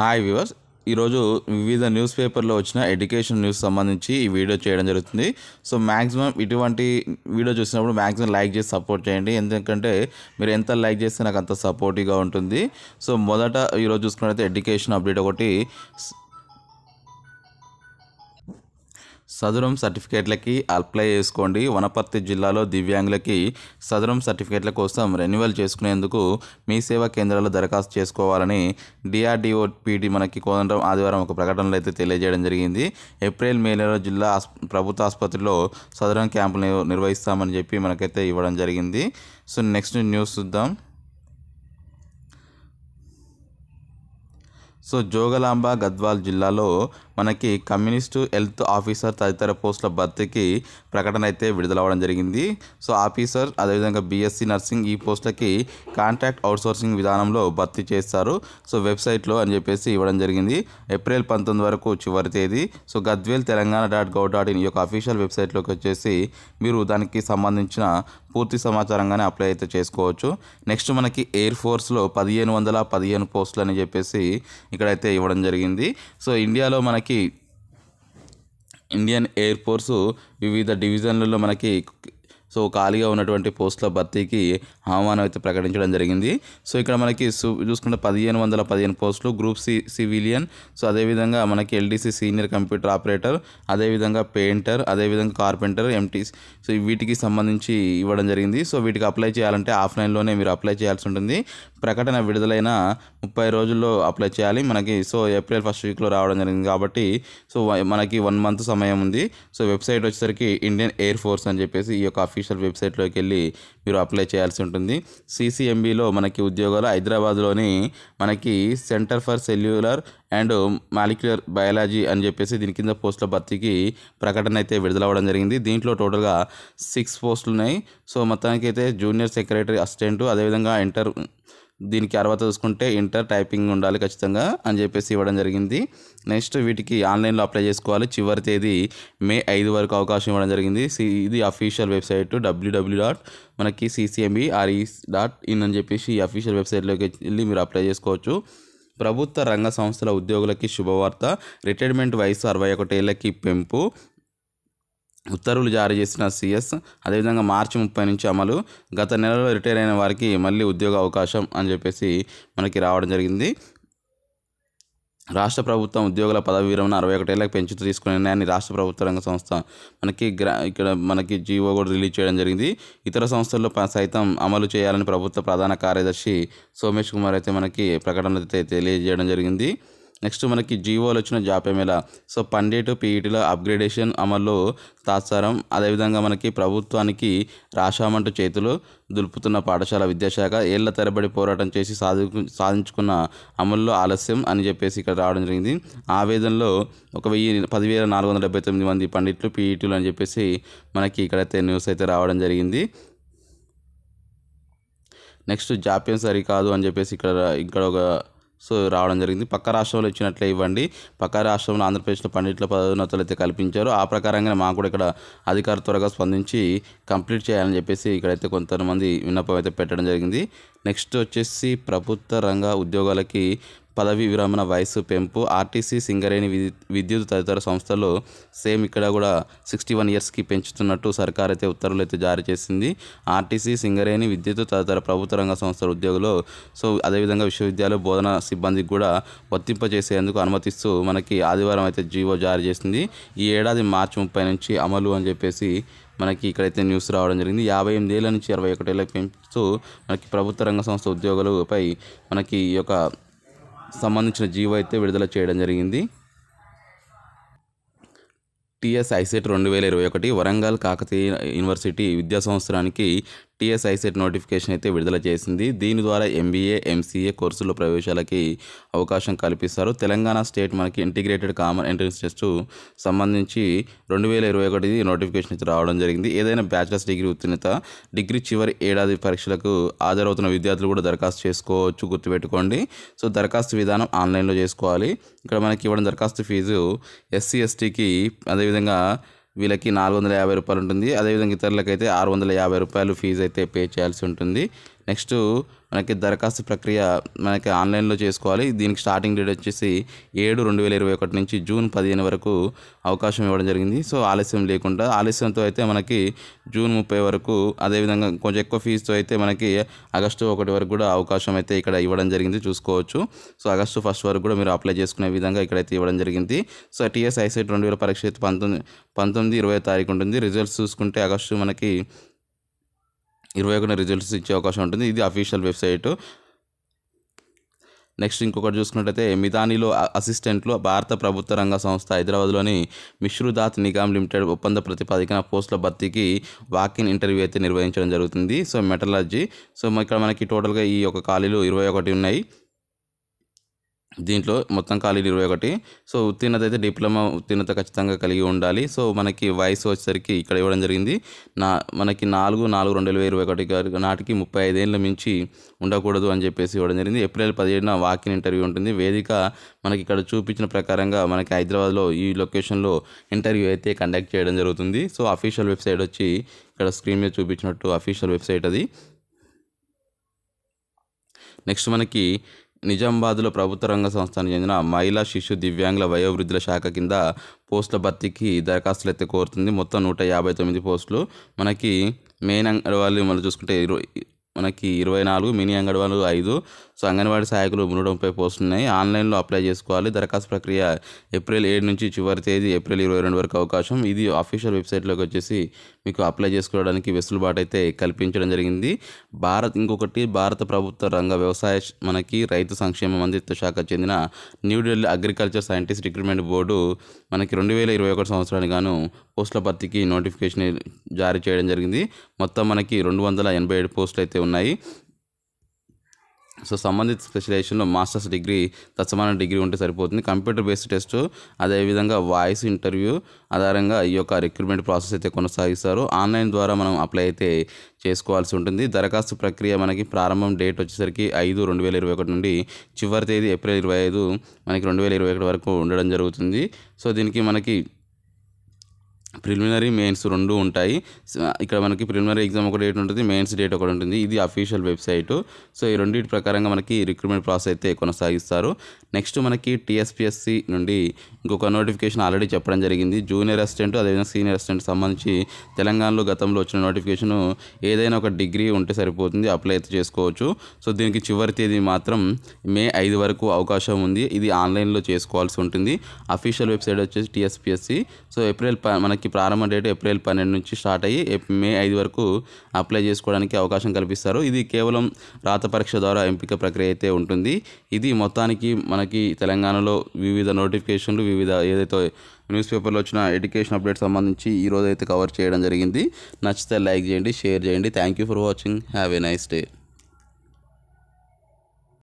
hi viewers ఈరోజు వివిధ news పేపర్లో వచ్చిన ఎడ్యుకేషన్ న్యూస్ సంబంధించి ఈ వీడియో చేయడం జరుగుతుంది సో మ్యాక్సిమం ఇటువంటి వీడియో చూసినప్పుడు మ్యాక్సిమం లైక్ చేసి సపోర్ట్ చేయండి ఎందుకంటే మీరు ఎంత లైక్ చేస్తే నాకు అంత సపోర్టివ్గా ఉంటుంది సో మొదట ఈరోజు చూసుకున్నట్లయితే ఎడ్యుకేషన్ అప్డేట్ ఒకటి సదురం సర్టిఫికేట్లకి అప్లై చేసుకోండి వనపర్తి జిల్లాలో దివ్యాంగులకి సదురం సర్టిఫికేట్ల కోసం రెన్యువల్ చేసుకునేందుకు మీ సేవా కేంద్రాల్లో దరఖాస్తు చేసుకోవాలని డిఆర్డిఓ పీడి మనకి కోదండరం ఆదివారం ఒక ప్రకటనలో అయితే తెలియజేయడం జరిగింది ఏప్రిల్ మే నెలలో జిల్లా ప్రభుత్వ ఆసుపత్రిలో సదరం క్యాంపులు నిర్వహిస్తామని చెప్పి మనకైతే ఇవ్వడం జరిగింది సో నెక్స్ట్ న్యూస్ చూద్దాం సో జోగలాంబ గద్వాల్ జిల్లాలో మనకి కమ్యూనిస్టు హెల్త్ ఆఫీసర్ తదితర పోస్టుల భర్తీకి ప్రకటన అయితే విడుదలవ్వడం జరిగింది సో ఆఫీసర్ అదేవిధంగా బీఎస్సీ నర్సింగ్ ఈ పోస్టులకి కాంట్రాక్ట్ అవుట్సోర్సింగ్ విధానంలో భర్తీ చేస్తారు సో వెబ్సైట్లో అని చెప్పేసి ఇవ్వడం జరిగింది ఏప్రిల్ పంతొమ్మిది వరకు చివరి తేదీ so Gadwal Telangana dot gov dot in ఈ యొక్క అఫీషియల్ వెబ్సైట్లోకి వచ్చేసి మీరు దానికి సంబంధించిన పూర్తి సమాచారంగానే అప్లై అయితే చేసుకోవచ్చు నెక్స్ట్ మనకి ఎయిర్ ఫోర్స్లో పదిహేను వందల పదిహేను పోస్టులు అని చెప్పేసి ఇక్కడైతే ఇవ్వడం జరిగింది సో ఇండియాలో మనకి మనకి ఇండియన్ ఎయిర్ ఫోర్సు వివిధ డివిజన్లలో మనకి సో ఖాళీగా ఉన్నటువంటి పోస్టుల భర్తీకి ఆహ్వానం అయితే ప్రకటించడం జరిగింది సో ఇక్కడ మనకి చూసుకుంటే పదిహేను వందల పదిహేను పోస్టులు గ్రూప్ సి సివిలియన్ సో అదేవిధంగా మనకి ఎల్డీసీ సీనియర్ కంప్యూటర్ ఆపరేటర్ అదేవిధంగా పెయింటర్ అదేవిధంగా కార్పెంటర్ ఎంటీ సో వీటికి సంబంధించి ఇవ్వడం జరిగింది సో వీటికి అప్లై చేయాలంటే ఆఫ్లైన్లోనే మీరు అప్లై చేయాల్సి ఉంటుంది ప్రకటన విడుదలైన ముప్పై రోజుల్లో అప్లై చేయాలి మనకి సో ఏప్రిల్ ఫస్ట్ వీక్లో రావడం జరిగింది కాబట్టి సో మనకి వన్ మంత్ సమయం ఉంది సో వెబ్సైట్ వచ్చేసరికి ఇండియన్ ఎయిర్ ఫోర్స్ అని చెప్పేసి ఈ యొక్క అఫీషియల్ అఫీషియల్ వెబ్సైట్లోకి వెళ్ళి మీరు అప్లై చేయాల్సి ఉంటుంది సీసీఎంబీలో మనకి ఉద్యోగాలు హైదరాబాద్లోని మనకి centre for cellular and molecular biology అని చెప్పేసి దీని కింద పోస్టుల భర్తీకి ప్రకటన అయితే విడుదలవ్వడం జరిగింది దీంట్లో టోటల్గా సిక్స్ పోస్టులు ఉన్నాయి సో మొత్తానికి అయితే జూనియర్ సెక్రటరీ అసిస్టెంట్ అదేవిధంగా ఇంటర్ దీనికి అర్హత చూసుకుంటే ఇంటర్ టైపింగ్ ఉండాలి ఖచ్చితంగా అని చెప్పేసి ఇవ్వడం జరిగింది నెక్స్ట్ వీటికి ఆన్లైన్లో అప్లై చేసుకోవాలి చివరి తేదీ మే ఐదు వరకు అవకాశం ఇవ్వడం జరిగింది ఇది అఫీషియల్ వెబ్సైట్ డబ్ల్యూడబ్ల్యూ డాట్ మనకి సిసిఎంబిఆర్ఈ డాట్ ఇన్ అని చెప్పేసి ఈ అఫీషియల్ వెబ్సైట్లోకి వెళ్ళి మీరు అప్లై చేసుకోవచ్చు ప్రభుత్వ రంగ సంస్థల ఉద్యోగులకి శుభవార్త రిటైర్మెంట్ వయసు అరవై ఒకటేళ్లకి పెంపు ఉత్తర్వులు జారీ చేసిన సిఎస్ అదేవిధంగా మార్చి ముప్పై నుంచి అమలు గత నెలలో రిటైర్ అయిన వారికి మళ్ళీ ఉద్యోగ అవకాశం అని చెప్పేసి మనకి రావడం జరిగింది రాష్ట్ర ప్రభుత్వం ఉద్యోగుల పదవి విరమణ అరవై ఒకటేళ్ళకి పెంచుతూ తీసుకునే నిర్ణయాన్ని రాష్ట్ర ప్రభుత్వ రంగ సంస్థ మనకి గ్రా ఇక్కడ మనకి జీవో కూడా రిలీజ్ చేయడం జరిగింది ఇతర సంస్థల్లో సైతం అమలు చేయాలని ప్రభుత్వ ప్రధాన కార్యదర్శి సోమేష్ కుమార్ అయితే మనకి ప్రకటన అయితే తెలియజేయడం జరిగింది నెక్స్ట్ మనకి జీవోలు వచ్చిన జాప్యం ఎలా సో పన్నెండు పీఈటీలో అప్గ్రేడేషన్ అమల్లో తాత్సారం అదేవిధంగా మనకి ప్రభుత్వానికి రాశామంటూ చేతులు దులుపుతున్న పాఠశాల విద్యాశాఖ ఏళ్ల తరబడి పోరాటం చేసి సాధి సాధించుకున్న అమల్లో ఆలస్యం అని చెప్పేసి ఇక్కడ రావడం జరిగింది ఆవేదనలో ఒక వెయ్యి పదివేల నాలుగు వందల డెబ్బై తొమ్మిది మంది పండిట్లు పీఈటీలు e అని చెప్పేసి మనకి ఇక్కడైతే న్యూస్ అయితే రావడం జరిగింది నెక్స్ట్ జాప్యం సరికాదు అని చెప్పేసి ఇక్కడ ఇక్కడ ఒక సో రావడం జరిగింది పక్క రాష్ట్రంలో ఇచ్చినట్లే ఇవ్వండి పక్క రాష్ట్రంలో ఆంధ్రప్రదేశ్లో పండిట్ల పదోన్నతలు అయితే కల్పించారు ఆ ప్రకారంగానే మాకు కూడా ఇక్కడ అధికార త్వరగా స్పందించి కంప్లీట్ చేయాలని చెప్పేసి ఇక్కడైతే కొంతమంది విన్నపం అయితే పెట్టడం జరిగింది నెక్స్ట్ వచ్చేసి ప్రభుత్వ రంగ ఉద్యోగాలకి పదవి విరమణ వయసు పెంపు ఆర్టీసీ సింగరేణి విద్యుత్ తదితర సంస్థలు సేమ్ ఇక్కడ కూడా సిక్స్టీ వన్ ఇయర్స్కి పెంచుతున్నట్టు సర్కార్ అయితే ఉత్తర్వులు అయితే జారీ చేసింది ఆర్టీసీ సింగరేణి విద్యుత్ తదితర ప్రభుత్వ రంగ సంస్థల ఉద్యోగులు సో అదేవిధంగా విశ్వవిద్యాలయ బోధన సిబ్బందికి కూడా వర్తింపజేసేందుకు అనుమతిస్తూ మనకి ఆదివారం అయితే జీవో జారీ చేసింది ఈ ఏడాది మార్చి ముప్పై నుంచి అమలు అని చెప్పేసి మనకి ఇక్కడైతే న్యూస్ రావడం జరిగింది యాభై ఎనిమిదేళ్ల నుంచి ఇరవై ఒకటేళ్ళకి పెంచుతూ మనకి ప్రభుత్వ రంగ సంస్థ ఉద్యోగులపై మనకి ఈ యొక్క సంబంధించిన జీవో అయితే విడుదల చేయడం జరిగింది టీఎస్ ఐసెట్ రెండు వేల ఇరవై ఒకటి వరంగల్ కాకతీయ యూనివర్సిటీ విద్యా సంవత్సరానికి టీఎస్ఐసెట్ నోటిఫికేషన్ అయితే విడుదల చేసింది దీని ద్వారా ఎంబీఏ ఎంసీఏ కోర్సులు ప్రవేశాలకి అవకాశం కల్పిస్తారు తెలంగాణ స్టేట్ మనకి ఇంటిగ్రేటెడ్ కామన్ ఎంట్రన్స్ టెస్ట్ సంబంధించి రెండు వేల ఇరవై ఒకటి నోటిఫికేషన్ అయితే రావడం జరిగింది ఏదైనా బ్యాచిలర్స్ డిగ్రీ ఉత్తీర్ణత డిగ్రీ చివరి ఏడాది పరీక్షలకు హాజరవుతున్న విద్యార్థులు కూడా దరఖాస్తు చేసుకోవచ్చు గుర్తుపెట్టుకోండి సో దరఖాస్తు విధానం ఆన్లైన్లో చేసుకోవాలి ఇక్కడ మనకి ఇవ్వడం దరఖాస్తు ఫీజు ఎస్సీ ఎస్టీకి అదేవిధంగా వీళ్ళకి నాలుగు వందల యాభై రూపాయలు ఉంటుంది అదేవిధంగా ఇతరులకైతే ఆరు వందల యాభై రూపాయలు ఫీజు అయితే పే చేయాల్సి ఉంటుంది నెక్స్ట్ మనకి దరఖాస్తు ప్రక్రియ మనకి ఆన్లైన్లో చేసుకోవాలి దీనికి స్టార్టింగ్ డేట్ వచ్చేసి ఏడు రెండు వేల ఇరవై ఒకటి నుంచి జూన్ పదిహేను వరకు అవకాశం ఇవ్వడం జరిగింది సో ఆలస్యం లేకుండా ఆలస్యంతో అయితే మనకి జూన్ ముప్పై వరకు అదేవిధంగా కొంచెం ఎక్కువ ఫీజుతో అయితే మనకి ఆగస్టు ఒకటి వరకు కూడా అవకాశం అయితే ఇక్కడ ఇవ్వడం జరిగింది చూసుకోవచ్చు సో ఆగస్టు ఫస్ట్ వరకు కూడా మీరు అప్లై చేసుకునే విధంగా ఇక్కడైతే ఇవ్వడం జరిగింది సో టీఎస్ రెండు వేల పరీక్ష అయితే పంతొమ్మిది పంతొమ్మిది ఇరవై తారీఖు ఉంటుంది రిజల్ట్స్ చూసుకుంటే ఆగస్టు మనకి ఇరవై ఒకటిన రిజల్ట్స్ ఇచ్చే అవకాశం ఉంటుంది ఇది అఫీషియల్ వెబ్సైట్ నెక్స్ట్ ఇంకొకటి చూసుకున్నట్టయితే మిదానిలో అసిస్టెంట్లు భారత ప్రభుత్వ రంగ సంస్థ హైదరాబాద్లోని మిశ్రుదాత్ నిగమ్ లిమిటెడ్ ఒప్పంద ప్రతిపాదికన పోస్టుల భర్తీకి వాకిన్ ఇంటర్వ్యూ అయితే నిర్వహించడం జరుగుతుంది సో మెటలర్జీ సో ఇక్కడ మనకి టోటల్గా ఈ యొక్క ఖాళీలు ఇరవై ఒకటి ఉన్నాయి దీంట్లో మొత్తం ఖాళీలు ఇరవై ఒకటి సో ఉత్తీర్ణత అయితే డిప్లొమా ఉత్తీర్ణత ఖచ్చితంగా కలిగి ఉండాలి సో మనకి వయసు వచ్చేసరికి ఇక్కడ ఇవ్వడం జరిగింది నా మనకి నాలుగు నాలుగు రెండు వేల ఇరవై ఒకటి నాటికి ముప్పై ఐదేళ్ళ మించి ఉండకూడదు అని చెప్పేసి ఇవ్వడం జరిగింది ఏప్రిల్ పదిహేడున వాకిన్ ఇంటర్వ్యూ ఉంటుంది వేదిక మనకి ఇక్కడ చూపించిన ప్రకారంగా మనకి హైదరాబాద్లో ఈ లొకేషన్లో ఇంటర్వ్యూ అయితే కండక్ట్ చేయడం జరుగుతుంది సో అఫీషియల్ వెబ్సైట్ వచ్చి ఇక్కడ స్క్రీన్ మీద చూపించినట్టు అఫీషియల్ వెబ్సైట్ అది నెక్స్ట్ మనకి నిజామాబాద్లో ప్రభుత్వ రంగ సంస్థకు చెందిన మహిళా శిశు దివ్యాంగుల వయోవృద్ధుల శాఖ కింద పోస్టుల భర్తీకి దరఖాస్తులు అయితే కోరుతుంది మొత్తం నూట యాభై తొమ్మిది పోస్టులు మనకి మెయిన్ వాళ్ళు మనం చూసుకుంటే మనకి ఇరవై నాలుగు మినీ వాళ్ళు ఐదు సో అంగన్వాడీ సహాయకులు మూడు ముప్పై పోస్టున్నాయి ఆన్లైన్లో అప్లై చేసుకోవాలి దరఖాస్తు ప్రక్రియ ఏప్రిల్ ఏడు నుంచి చివరి తేదీ ఏప్రిల్ ఇరవై రెండు వరకు అవకాశం ఇది అఫీషియల్ వెబ్సైట్లోకి వచ్చేసి మీకు అప్లై చేసుకోవడానికి వెసులుబాటు అయితే కల్పించడం జరిగింది భారత్ ఇంకొకటి భారత ప్రభుత్వ రంగ వ్యవసాయ మనకి రైతు సంక్షేమ మంత్రిత్వ శాఖ చెందిన New Delhi agriculture scientist recruitment board మనకి రెండు వేల ఇరవై ఒకటి సంవత్సరానికి గాను పోస్టుల భర్తీకి నోటిఫికేషన్ జారీ చేయడం జరిగింది మొత్తం మనకి రెండు వందల ఎనభై ఏడు పోస్టులు అయితే ఉన్నాయి సో సంబంధిత స్పెషలైజేషన్లో మాస్టర్స్ డిగ్రీ తత్సమాన డిగ్రీ ఉంటే సరిపోతుంది కంప్యూటర్ బేస్డ్ టెస్ట్ అదేవిధంగా వాయిస్ ఇంటర్వ్యూ ఆధారంగా ఈ యొక్క రిక్రూట్మెంట్ ప్రాసెస్ అయితే కొనసాగిస్తారు ఆన్లైన్ ద్వారా మనం అప్లై అయితే చేసుకోవాల్సి ఉంటుంది దరఖాస్తు ప్రక్రియ మనకి ప్రారంభం డేట్ వచ్చేసరికి ఐదు రెండు వేల ఇరవై ఒకటి నుండి చివరి తేదీ ఏప్రిల్ ఇరవై ఐదు మనకి రెండు వేల ఇరవై ఒకటి వరకు ఉండడం జరుగుతుంది సో దీనికి మనకి ప్రిలిమినరీ మెయిన్స్ రెండు ఉంటాయి ఇక్కడ మనకి ప్రిలిమినరీ ఎగ్జామ్ ఒక డేట్ ఉంటుంది మెయిన్స్ డేట్ ఒకటి ఉంటుంది ఇది అఫీషియల్ వెబ్సైట్ సో ఈ రెండింటి ప్రకారంగా మనకి రిక్రూట్మెంట్ ప్రాసెస్ అయితే కొనసాగిస్తారు నెక్స్ట్ మనకి టీఎస్పిఎస్సి నుండి ఇంకొక నోటిఫికేషన్ ఆల్రెడీ చెప్పడం జరిగింది జూనియర్ అసిస్టెంట్ అదేవిధంగా సీనియర్ అసిస్టెంట్ సంబంధించి తెలంగాణలో గతంలో వచ్చిన నోటిఫికేషన్ ఏదైనా ఒక డిగ్రీ ఉంటే సరిపోతుంది అప్లై అయితే చేసుకోవచ్చు సో దీనికి చివరి తేదీ మాత్రం మే ఐదు వరకు అవకాశం ఉంది ఇది ఆన్లైన్లో చేసుకోవాల్సి ఉంటుంది అఫీషియల్ వెబ్సైట్ వచ్చేసి టీఎస్పిఎస్సి సో ఏప్రిల్ మనకి మనకి ప్రారంభ డేట్ ఏప్రిల్ పన్నెండు నుంచి స్టార్ట్ అయ్యి మే ఐదు వరకు అప్లై చేసుకోవడానికి అవకాశం కల్పిస్తారు ఇది కేవలం రాత పరీక్ష ద్వారా ఎంపిక ప్రక్రియ అయితే ఉంటుంది ఇది మొత్తానికి మనకి తెలంగాణలో వివిధ నోటిఫికేషన్లు వివిధ ఏదైతే న్యూస్ పేపర్లో వచ్చిన ఎడ్యుకేషన్ అప్డేట్ సంబంధించి ఈ రోజు అయితే కవర్ చేయడం జరిగింది నచ్చితే లైక్ చేయండి షేర్ చేయండి thank you for watching have a nice day